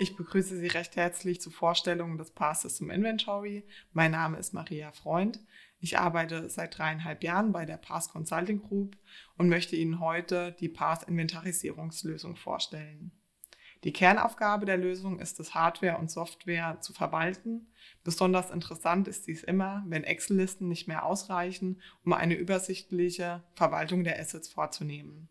Ich begrüße Sie recht herzlich zur Vorstellung des Passes zum Inventory. Mein Name ist Maria Freund. Ich arbeite seit dreieinhalb Jahren bei der Pass Consulting Group und möchte Ihnen heute die Pass Inventarisierungslösung vorstellen. Die Kernaufgabe der Lösung ist es, Hardware und Software zu verwalten. Besonders interessant ist dies immer, wenn Excel-Listen nicht mehr ausreichen, um eine übersichtliche Verwaltung der Assets vorzunehmen.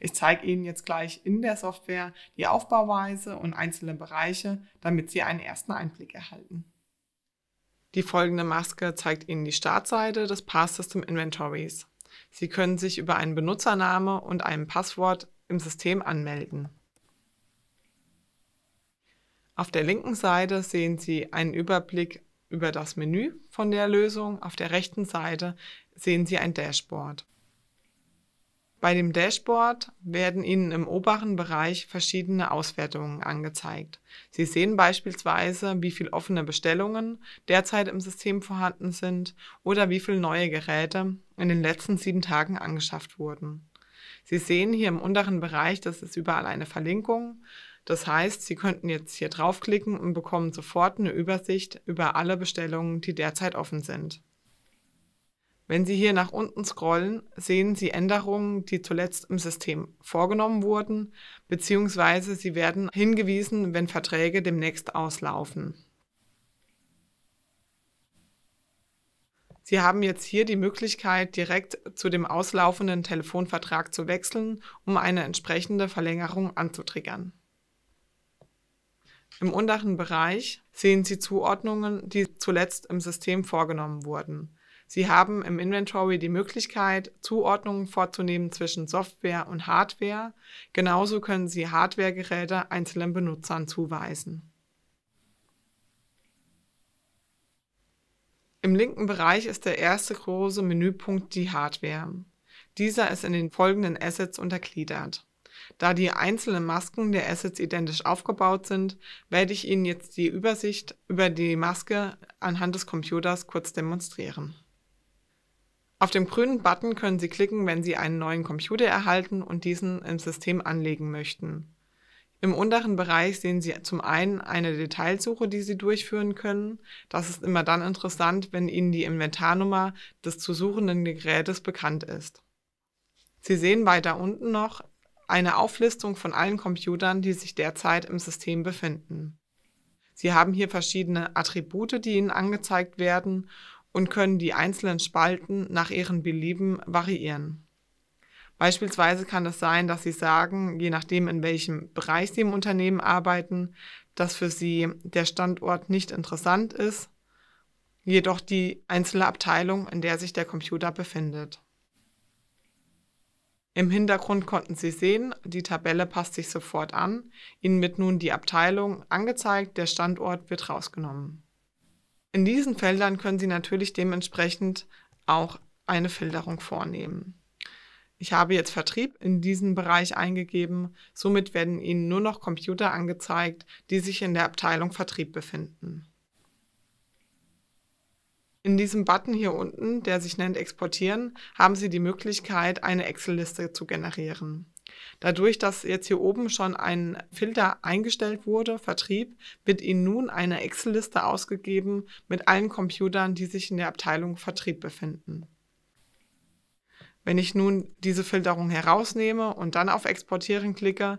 Ich zeige Ihnen jetzt gleich in der Software die Aufbauweise und einzelne Bereiche, damit Sie einen ersten Einblick erhalten. Die folgende Maske zeigt Ihnen die Startseite des Pass System Inventories. Sie können sich über einen Benutzername und ein Passwort im System anmelden. Auf der linken Seite sehen Sie einen Überblick über das Menü von der Lösung. Auf der rechten Seite sehen Sie ein Dashboard. Bei dem Dashboard werden Ihnen im oberen Bereich verschiedene Auswertungen angezeigt. Sie sehen beispielsweise, wie viel offene Bestellungen derzeit im System vorhanden sind oder wie viel neue Geräte in den letzten sieben Tagen angeschafft wurden. Sie sehen hier im unteren Bereich, das ist überall eine Verlinkung. Das heißt, Sie könnten jetzt hier draufklicken und bekommen sofort eine Übersicht über alle Bestellungen, die derzeit offen sind. Wenn Sie hier nach unten scrollen, sehen Sie Änderungen, die zuletzt im System vorgenommen wurden, beziehungsweise Sie werden hingewiesen, wenn Verträge demnächst auslaufen. Sie haben jetzt hier die Möglichkeit, direkt zu dem auslaufenden Telefonvertrag zu wechseln, um eine entsprechende Verlängerung anzutriggern. Im unteren Bereich sehen Sie Zuordnungen, die zuletzt im System vorgenommen wurden. Sie haben im Inventory die Möglichkeit, Zuordnungen vorzunehmen zwischen Software und Hardware. Genauso können Sie Hardwaregeräte einzelnen Benutzern zuweisen. Im linken Bereich ist der erste große Menüpunkt die Hardware. Dieser ist in den folgenden Assets untergliedert. Da die einzelnen Masken der Assets identisch aufgebaut sind, werde ich Ihnen jetzt die Übersicht über die Maske anhand des Computers kurz demonstrieren. Auf dem grünen Button können Sie klicken, wenn Sie einen neuen Computer erhalten und diesen im System anlegen möchten. Im unteren Bereich sehen Sie zum einen eine Detailsuche, die Sie durchführen können. Das ist immer dann interessant, wenn Ihnen die Inventarnummer des zu suchenden Gerätes bekannt ist. Sie sehen weiter unten noch eine Auflistung von allen Computern, die sich derzeit im System befinden. Sie haben hier verschiedene Attribute, die Ihnen angezeigt werden und können die einzelnen Spalten nach ihren Belieben variieren. Beispielsweise kann es sein, dass Sie sagen, je nachdem, in welchem Bereich Sie im Unternehmen arbeiten, dass für Sie der Standort nicht interessant ist, jedoch die einzelne Abteilung, in der sich der Computer befindet. Im Hintergrund konnten Sie sehen, die Tabelle passt sich sofort an. Ihnen wird nun die Abteilung angezeigt, der Standort wird rausgenommen. In diesen Feldern können Sie natürlich dementsprechend auch eine Filterung vornehmen. Ich habe jetzt Vertrieb in diesen Bereich eingegeben. Somit werden Ihnen nur noch Computer angezeigt, die sich in der Abteilung Vertrieb befinden. In diesem Button hier unten, der sich nennt Exportieren, haben Sie die Möglichkeit, eine Excel-Liste zu generieren. Dadurch, dass jetzt hier oben schon ein Filter eingestellt wurde, Vertrieb, wird Ihnen nun eine Excel-Liste ausgegeben mit allen Computern, die sich in der Abteilung Vertrieb befinden. Wenn ich nun diese Filterung herausnehme und dann auf Exportieren klicke,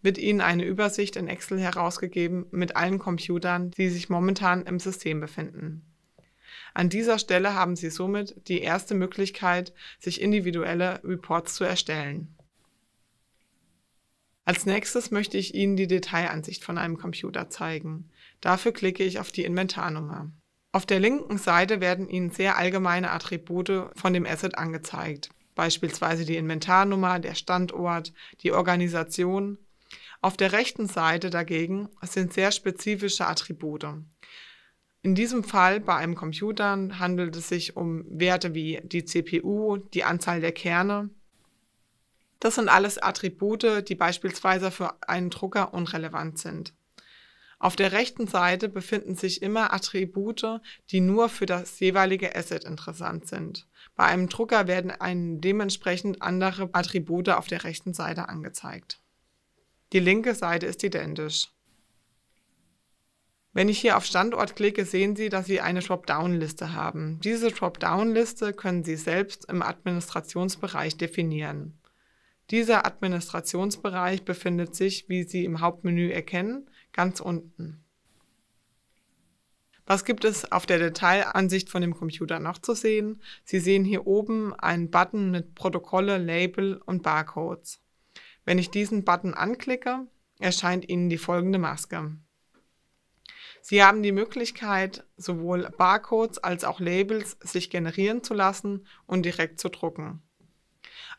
wird Ihnen eine Übersicht in Excel herausgegeben mit allen Computern, die sich momentan im System befinden. An dieser Stelle haben Sie somit die erste Möglichkeit, sich individuelle Reports zu erstellen. Als nächstes möchte ich Ihnen die Detailansicht von einem Computer zeigen. Dafür klicke ich auf die Inventarnummer. Auf der linken Seite werden Ihnen sehr allgemeine Attribute von dem Asset angezeigt, beispielsweise die Inventarnummer, der Standort, die Organisation. Auf der rechten Seite dagegen sind sehr spezifische Attribute. In diesem Fall bei einem Computer handelt es sich um Werte wie die CPU, die Anzahl der Kerne, das sind alles Attribute, die beispielsweise für einen Drucker unrelevant sind. Auf der rechten Seite befinden sich immer Attribute, die nur für das jeweilige Asset interessant sind. Bei einem Drucker werden einem dementsprechend andere Attribute auf der rechten Seite angezeigt. Die linke Seite ist identisch. Wenn ich hier auf Standort klicke, sehen Sie, dass Sie eine Dropdown-Liste haben. Diese Dropdown-Liste können Sie selbst im Administrationsbereich definieren. Dieser Administrationsbereich befindet sich, wie Sie im Hauptmenü erkennen, ganz unten. Was gibt es auf der Detailansicht von dem Computer noch zu sehen? Sie sehen hier oben einen Button mit Protokolle, Label und Barcodes. Wenn ich diesen Button anklicke, erscheint Ihnen die folgende Maske. Sie haben die Möglichkeit, sowohl Barcodes als auch Labels sich generieren zu lassen und direkt zu drucken.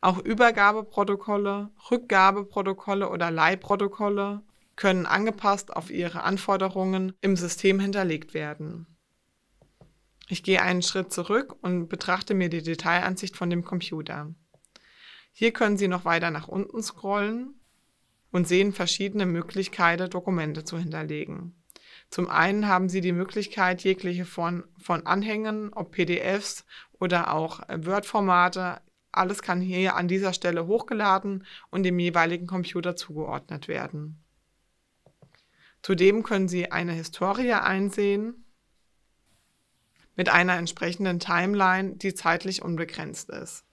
Auch Übergabeprotokolle, Rückgabeprotokolle oder Leihprotokolle können angepasst auf ihre Anforderungen im System hinterlegt werden. Ich gehe einen Schritt zurück und betrachte mir die Detailansicht von dem Computer. Hier können Sie noch weiter nach unten scrollen und sehen verschiedene Möglichkeiten, Dokumente zu hinterlegen. Zum einen haben Sie die Möglichkeit, jegliche von, von Anhängen, ob PDFs oder auch Word-Formate alles kann hier an dieser Stelle hochgeladen und dem jeweiligen Computer zugeordnet werden. Zudem können Sie eine Historie einsehen mit einer entsprechenden Timeline, die zeitlich unbegrenzt ist.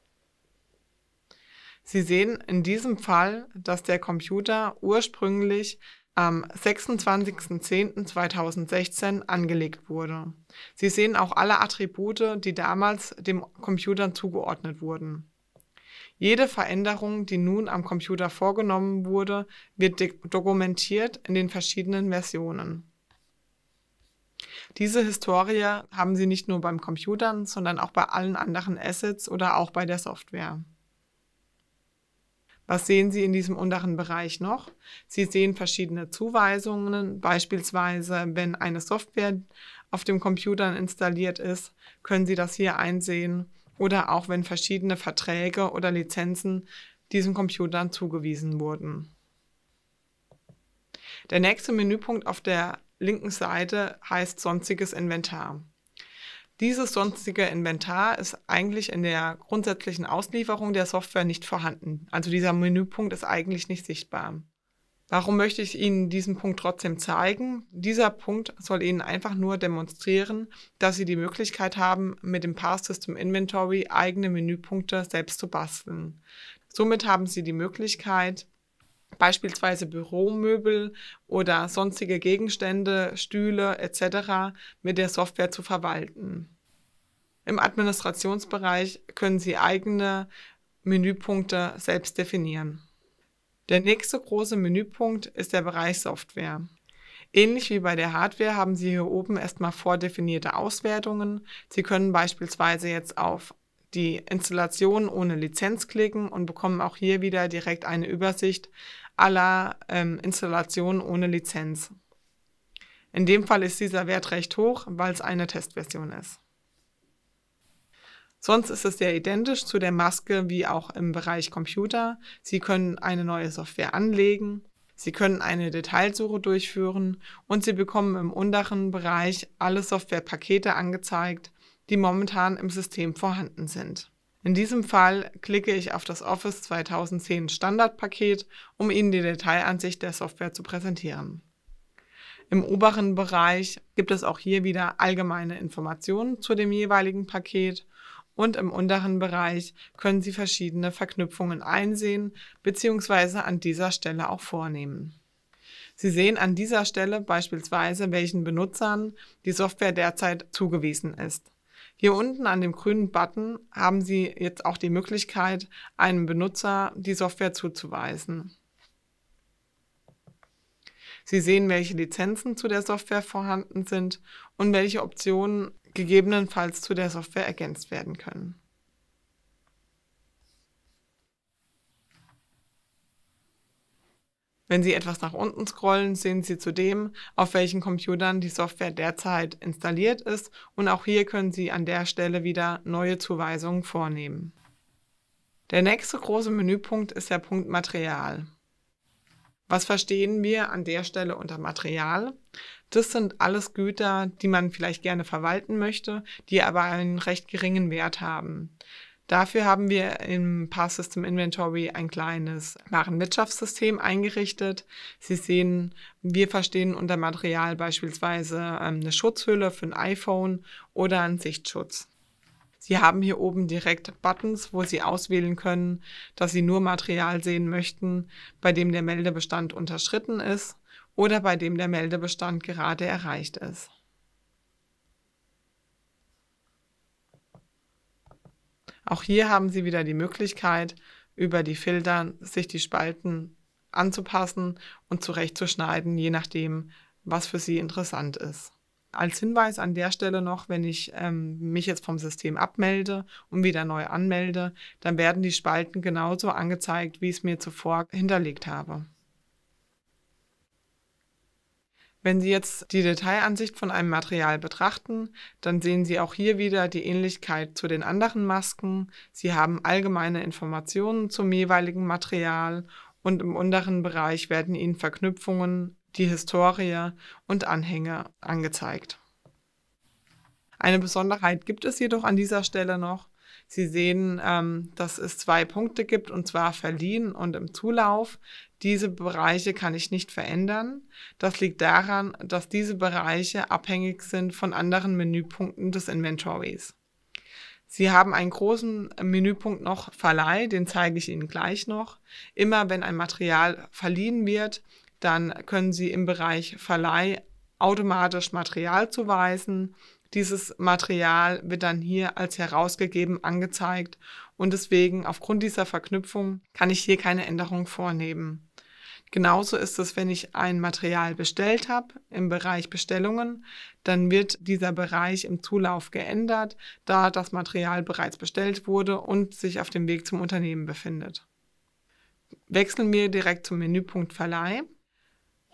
Sie sehen in diesem Fall, dass der Computer ursprünglich am 26.10.2016 angelegt wurde. Sie sehen auch alle Attribute, die damals dem Computer zugeordnet wurden. Jede Veränderung, die nun am Computer vorgenommen wurde, wird dokumentiert in den verschiedenen Versionen. Diese Historie haben Sie nicht nur beim Computern, sondern auch bei allen anderen Assets oder auch bei der Software. Was sehen Sie in diesem unteren Bereich noch? Sie sehen verschiedene Zuweisungen, beispielsweise wenn eine Software auf dem Computer installiert ist, können Sie das hier einsehen oder auch wenn verschiedene Verträge oder Lizenzen diesen Computern zugewiesen wurden. Der nächste Menüpunkt auf der linken Seite heißt Sonstiges Inventar. Dieses sonstige Inventar ist eigentlich in der grundsätzlichen Auslieferung der Software nicht vorhanden. Also dieser Menüpunkt ist eigentlich nicht sichtbar. Warum möchte ich Ihnen diesen Punkt trotzdem zeigen? Dieser Punkt soll Ihnen einfach nur demonstrieren, dass Sie die Möglichkeit haben, mit dem Path System Inventory eigene Menüpunkte selbst zu basteln. Somit haben Sie die Möglichkeit, beispielsweise Büromöbel oder sonstige Gegenstände, Stühle etc. mit der Software zu verwalten. Im Administrationsbereich können Sie eigene Menüpunkte selbst definieren. Der nächste große Menüpunkt ist der Bereich Software. Ähnlich wie bei der Hardware haben Sie hier oben erstmal vordefinierte Auswertungen. Sie können beispielsweise jetzt auf die Installation ohne Lizenz klicken und bekommen auch hier wieder direkt eine Übersicht aller ähm, Installationen ohne Lizenz. In dem Fall ist dieser Wert recht hoch, weil es eine Testversion ist. Sonst ist es sehr identisch zu der Maske wie auch im Bereich Computer. Sie können eine neue Software anlegen, Sie können eine Detailsuche durchführen und Sie bekommen im unteren Bereich alle Softwarepakete angezeigt, die momentan im System vorhanden sind. In diesem Fall klicke ich auf das Office 2010 Standardpaket, um Ihnen die Detailansicht der Software zu präsentieren. Im oberen Bereich gibt es auch hier wieder allgemeine Informationen zu dem jeweiligen Paket und im unteren Bereich können Sie verschiedene Verknüpfungen einsehen bzw. an dieser Stelle auch vornehmen. Sie sehen an dieser Stelle beispielsweise, welchen Benutzern die Software derzeit zugewiesen ist. Hier unten an dem grünen Button haben Sie jetzt auch die Möglichkeit, einem Benutzer die Software zuzuweisen. Sie sehen, welche Lizenzen zu der Software vorhanden sind und welche Optionen gegebenenfalls zu der Software ergänzt werden können. Wenn Sie etwas nach unten scrollen, sehen Sie zudem, auf welchen Computern die Software derzeit installiert ist und auch hier können Sie an der Stelle wieder neue Zuweisungen vornehmen. Der nächste große Menüpunkt ist der Punkt Material. Was verstehen wir an der Stelle unter Material? Das sind alles Güter, die man vielleicht gerne verwalten möchte, die aber einen recht geringen Wert haben. Dafür haben wir im Paar System Inventory ein kleines Warenwirtschaftssystem eingerichtet. Sie sehen, wir verstehen unter Material beispielsweise ähm, eine Schutzhülle für ein iPhone oder einen Sichtschutz. Sie haben hier oben direkt Buttons, wo Sie auswählen können, dass Sie nur Material sehen möchten, bei dem der Meldebestand unterschritten ist oder bei dem der Meldebestand gerade erreicht ist. Auch hier haben Sie wieder die Möglichkeit, über die Filter sich die Spalten anzupassen und zurechtzuschneiden, je nachdem, was für Sie interessant ist als Hinweis an der Stelle noch, wenn ich ähm, mich jetzt vom System abmelde und wieder neu anmelde, dann werden die Spalten genauso angezeigt, wie ich es mir zuvor hinterlegt habe. Wenn Sie jetzt die Detailansicht von einem Material betrachten, dann sehen Sie auch hier wieder die Ähnlichkeit zu den anderen Masken. Sie haben allgemeine Informationen zum jeweiligen Material und im unteren Bereich werden Ihnen Verknüpfungen die Historie und Anhänge angezeigt. Eine Besonderheit gibt es jedoch an dieser Stelle noch. Sie sehen, ähm, dass es zwei Punkte gibt, und zwar verliehen und im Zulauf. Diese Bereiche kann ich nicht verändern. Das liegt daran, dass diese Bereiche abhängig sind von anderen Menüpunkten des Inventories. Sie haben einen großen Menüpunkt noch Verleih, den zeige ich Ihnen gleich noch. Immer wenn ein Material verliehen wird, dann können Sie im Bereich Verleih automatisch Material zuweisen. Dieses Material wird dann hier als herausgegeben angezeigt und deswegen aufgrund dieser Verknüpfung kann ich hier keine Änderung vornehmen. Genauso ist es, wenn ich ein Material bestellt habe im Bereich Bestellungen, dann wird dieser Bereich im Zulauf geändert, da das Material bereits bestellt wurde und sich auf dem Weg zum Unternehmen befindet. Wechseln wir direkt zum Menüpunkt Verleih.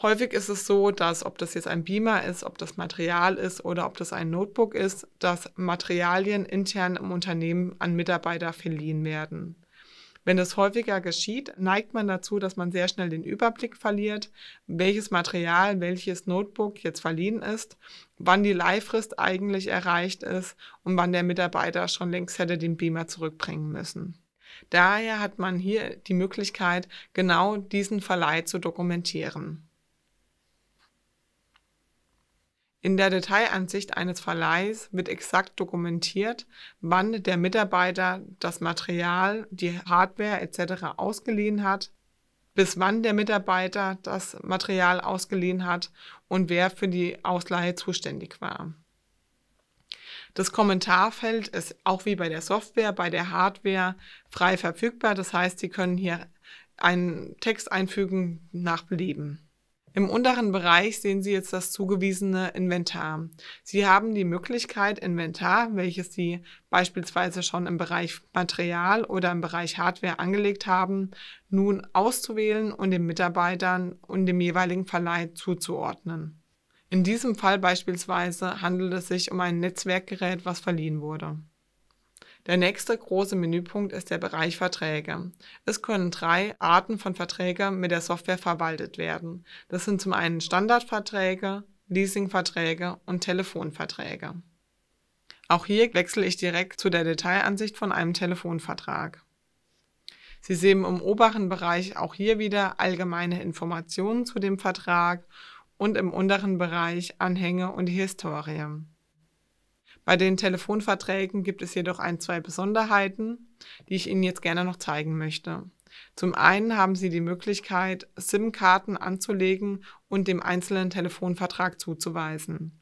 Häufig ist es so, dass ob das jetzt ein Beamer ist, ob das Material ist oder ob das ein Notebook ist, dass Materialien intern im Unternehmen an Mitarbeiter verliehen werden. Wenn das häufiger geschieht, neigt man dazu, dass man sehr schnell den Überblick verliert, welches Material, welches Notebook jetzt verliehen ist, wann die Leihfrist eigentlich erreicht ist und wann der Mitarbeiter schon längst hätte den Beamer zurückbringen müssen. Daher hat man hier die Möglichkeit, genau diesen Verleih zu dokumentieren. in der Detailansicht eines Verleihs wird exakt dokumentiert, wann der Mitarbeiter das Material, die Hardware etc. ausgeliehen hat, bis wann der Mitarbeiter das Material ausgeliehen hat und wer für die Ausleihe zuständig war. Das Kommentarfeld ist auch wie bei der Software, bei der Hardware frei verfügbar. Das heißt, Sie können hier einen Text einfügen nach Belieben. Im unteren Bereich sehen Sie jetzt das zugewiesene Inventar. Sie haben die Möglichkeit, Inventar, welches Sie beispielsweise schon im Bereich Material oder im Bereich Hardware angelegt haben, nun auszuwählen und den Mitarbeitern und dem jeweiligen Verleih zuzuordnen. In diesem Fall beispielsweise handelt es sich um ein Netzwerkgerät, was verliehen wurde. Der nächste große Menüpunkt ist der Bereich Verträge. Es können drei Arten von Verträgen mit der Software verwaltet werden. Das sind zum einen Standardverträge, Leasingverträge und Telefonverträge. Auch hier wechsle ich direkt zu der Detailansicht von einem Telefonvertrag. Sie sehen im oberen Bereich auch hier wieder allgemeine Informationen zu dem Vertrag und im unteren Bereich Anhänge und die Historie. Bei den Telefonverträgen gibt es jedoch ein, zwei Besonderheiten, die ich Ihnen jetzt gerne noch zeigen möchte. Zum einen haben Sie die Möglichkeit, SIM-Karten anzulegen und dem einzelnen Telefonvertrag zuzuweisen.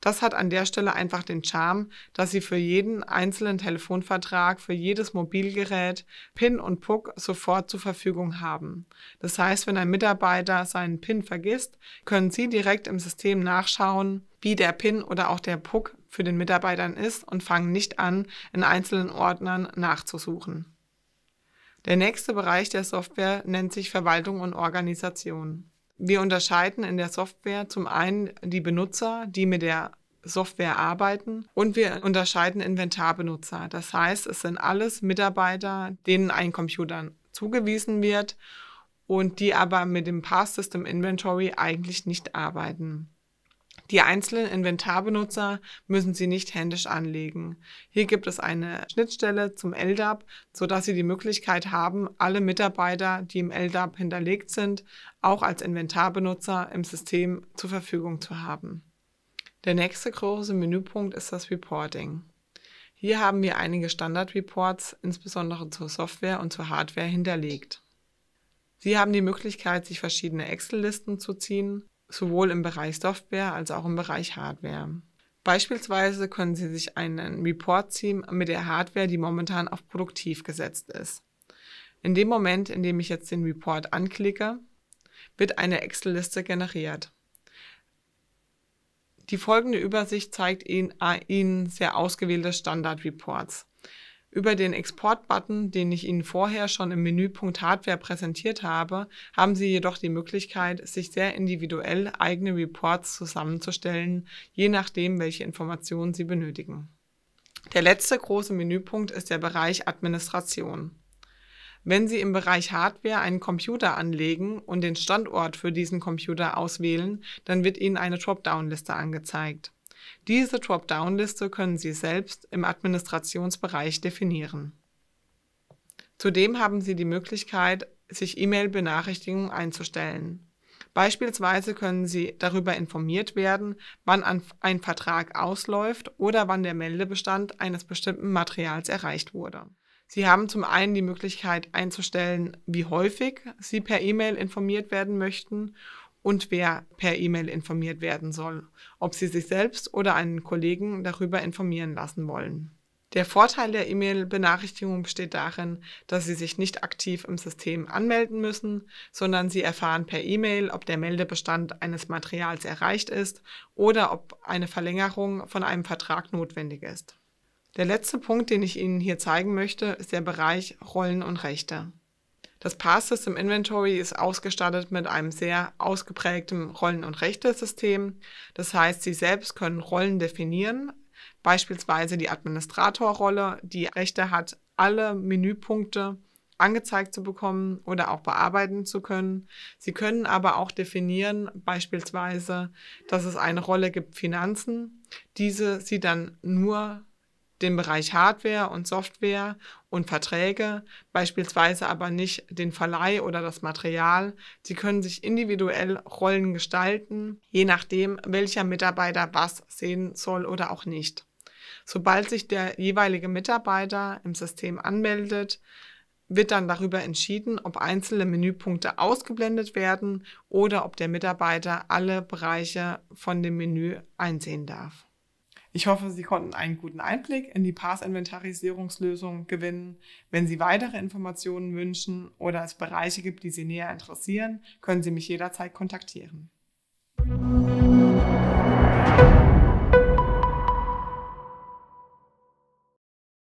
Das hat an der Stelle einfach den Charme, dass Sie für jeden einzelnen Telefonvertrag, für jedes Mobilgerät PIN und PUC sofort zur Verfügung haben. Das heißt, wenn ein Mitarbeiter seinen PIN vergisst, können Sie direkt im System nachschauen, wie der PIN oder auch der PUC für den Mitarbeitern ist und fangen nicht an, in einzelnen Ordnern nachzusuchen. Der nächste Bereich der Software nennt sich Verwaltung und Organisation. Wir unterscheiden in der Software zum einen die Benutzer, die mit der Software arbeiten und wir unterscheiden Inventarbenutzer. Das heißt, es sind alles Mitarbeiter, denen ein Computer zugewiesen wird und die aber mit dem Pass System Inventory eigentlich nicht arbeiten. Die einzelnen Inventarbenutzer müssen sie nicht händisch anlegen. Hier gibt es eine Schnittstelle zum LDAP, sodass Sie die Möglichkeit haben, alle Mitarbeiter, die im LDAP hinterlegt sind, auch als Inventarbenutzer im System zur Verfügung zu haben. Der nächste große Menüpunkt ist das Reporting. Hier haben wir einige Standard-Reports, insbesondere zur Software und zur Hardware, hinterlegt. Sie haben die Möglichkeit, sich verschiedene Excel-Listen zu ziehen, sowohl im Bereich Software als auch im Bereich Hardware. Beispielsweise können Sie sich einen Report ziehen mit der Hardware, die momentan auf produktiv gesetzt ist. In dem Moment, in dem ich jetzt den Report anklicke, wird eine Excel-Liste generiert. Die folgende Übersicht zeigt Ihnen, äh, sehr ausgewählte Standard-Reports. Über den Export-Button, den ich Ihnen vorher schon im Menüpunkt Hardware präsentiert habe, haben Sie jedoch die Möglichkeit, sich sehr individuell eigene Reports zusammenzustellen, je nachdem, welche Informationen Sie benötigen. Der letzte große Menüpunkt ist der Bereich Administration. Wenn Sie im Bereich Hardware einen Computer anlegen und den Standort für diesen Computer auswählen, dann wird Ihnen eine Dropdown-Liste angezeigt. Diese Dropdown-Liste können Sie selbst im Administrationsbereich definieren. Zudem haben Sie die Möglichkeit, sich E-Mail-Benachrichtigungen einzustellen. Beispielsweise können Sie darüber informiert werden, wann ein Vertrag ausläuft oder wann der Meldebestand eines bestimmten Materials erreicht wurde. Sie haben zum einen die Möglichkeit einzustellen, wie häufig Sie per E-Mail informiert werden möchten und wer per E-Mail informiert werden soll, ob Sie sich selbst oder einen Kollegen darüber informieren lassen wollen. Der Vorteil der E-Mail-Benachrichtigung besteht darin, dass Sie sich nicht aktiv im System anmelden müssen, sondern Sie erfahren per E-Mail, ob der Meldebestand eines Materials erreicht ist oder ob eine Verlängerung von einem Vertrag notwendig ist. Der letzte Punkt, den ich Ihnen hier zeigen möchte, ist der Bereich Rollen und Rechte. Das Pass System Inventory ist ausgestattet mit einem sehr ausgeprägten Rollen- und Rechte-System. Das heißt, Sie selbst können Rollen definieren, beispielsweise die Administratorrolle, die Rechte hat, alle Menüpunkte angezeigt zu bekommen oder auch bearbeiten zu können. Sie können aber auch definieren, beispielsweise, dass es eine Rolle gibt Finanzen. Diese Sie dann nur den Bereich Hardware und Software und Verträge, beispielsweise aber nicht den Verleih oder das Material. Sie können sich individuell Rollen gestalten, je nachdem, welcher Mitarbeiter was sehen soll oder auch nicht. Sobald sich der jeweilige Mitarbeiter im System anmeldet, wird dann darüber entschieden, ob einzelne Menüpunkte ausgeblendet werden oder ob der Mitarbeiter alle Bereiche von dem Menü einsehen darf. Ich hoffe, Sie konnten einen guten Einblick in die Pass-Inventarisierungslösung gewinnen. Wenn Sie weitere Informationen wünschen oder es Bereiche gibt, die Sie näher interessieren, können Sie mich jederzeit kontaktieren.